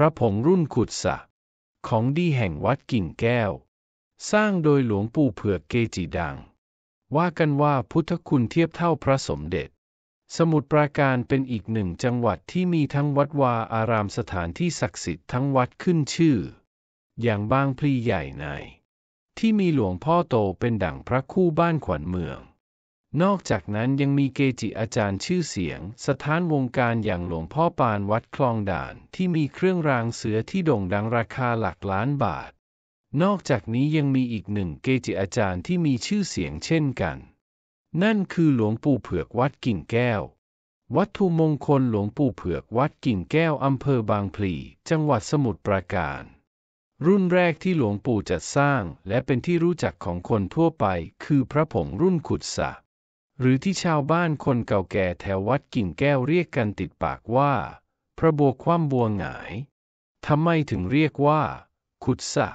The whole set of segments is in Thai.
พระผงรุ่นขุดสะ ของดีแห่งวัดกิ่งแก้ว สร้างโดยหลวงปู่เผือกเกจิดัง ว่ากันว่าพุทธคุณเทียบเท่าพระสมเด็จ สมุทรปราการเป็นอีกหนึ่งจังหวัดที่มีทั้งวัดวาอารามสถานที่ศักดิ์สิทธิ์ทั้งวัดขึ้นชื่อ อย่างบางพลีใหญ่ใน ที่มีหลวงพ่อโตเป็นดั่งพระคู่บ้านขวัญเมืองนอกจากนั้นยังมีเกจิอาจารย์ชื่อเสียง สถานวงการอย่างหลวงพ่อปานวัดคลองด่านที่มีเครื่องรางเสือที่โด่งดังราคาหลักล้านบาท นอกจากนี้ยังมีอีกหนึ่งเกจิอาจารย์ที่มีชื่อเสียงเช่นกัน นั่นคือหลวงปู่เผือกวัดกิ่งแก้ว วัตถุมงคลหลวงปู่เผือกวัดกิ่งแก้วอำเภอบางพลีจังหวัดสมุทรปราการ รุ่นแรกที่หลวงปู่จัดสร้าง และเป็นที่รู้จักของคนทั่วไป คือพระผงรุ่นขุดสะหรือที่ชาวบ้านคนเก่าแก่แถววัดกิ่งแก้วเรียกกันติดปากว่า พระบัวคว่ำบัวหงายทำไมถึงเรียกว่า ขุดสะ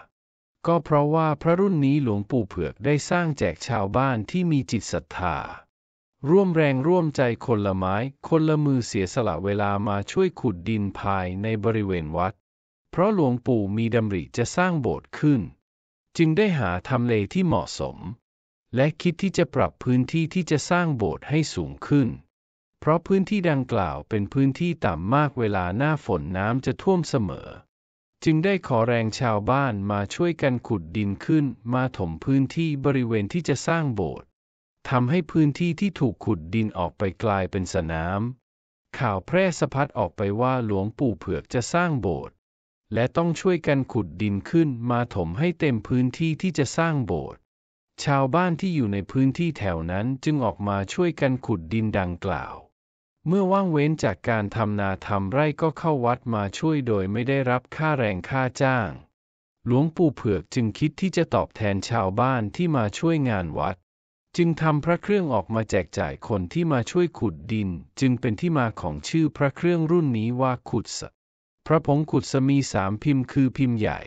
ก็เพราะว่าพระรุ่นนี้หลวงปู่เผือกได้สร้างแจกชาวบ้านที่มีจิตศรัทธา ร่วมแรงร่วมใจคนละไม้ คนละมือเสียสละเวลามาช่วยขุดดินภายในบริเวณวัด เพราะหลวงปู่มีดำริจะสร้างโบสถ์ขึ้น จึงได้หาทำเลที่เหมาะสมและคิดที่จะปรับพื้นที่ที่จะสร้างโบสถ์ให้สูงขึ้น เพราะพื้นที่ดังกล่าวเป็นพื้นที่ต่ำมากเวลาหน้าฝนน้ำจะท่วมเสมอ จึงได้ขอแรงชาวบ้านมาช่วยกันขุดดินขึ้นมาถมพื้นที่บริเวณที่จะสร้างโบสถ์ ทำให้พื้นที่ที่ถูกขุดดินออกไปกลายเป็นสนาม ข่าวแพร่สะพัดออกไปว่าหลวงปู่เผือกจะสร้างโบสถ์ และต้องช่วยกันขุดดินขึ้นมาถมให้เต็มพื้นที่ที่จะสร้างโบสถ์ชาวบ้านที่อยู่ในพื้นที่แถวนั้นจึงออกมาช่วยกันขุดดินดังกล่าว เมื่อว่างเว้นจากการทำนาทำไร่ก็เข้าวัดมาช่วยโดยไม่ได้รับค่าแรงค่าจ้าง หลวงปู่เผือกจึงคิดที่จะตอบแทนชาวบ้านที่มาช่วยงานวัด จึงทำพระเครื่องออกมาแจกจ่ายคนที่มาช่วยขุดดิน จึงเป็นที่มาของชื่อพระเครื่องรุ่นนี้ว่าขุดส พระผงขุดสมีสามพิมพ์คือพิมพ์ใหญ่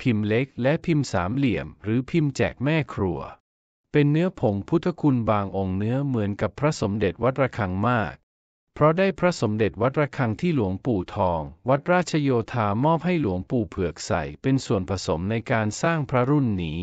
พิมพ์เล็กและพิมพ์สามเหลี่ยม หรือพิมพ์แจกแม่ครัว เป็นเนื้อผงพุทธคุณบางองค์เนื้อเหมือนกับพระสมเด็จวัดระฆังมาก เพราะได้พระสมเด็จวัดระฆังที่หลวงปู่ทอง วัดราชโยธามอบให้หลวงปู่เผือกใส่เป็นส่วนผสมในการสร้างพระรุ่นนี้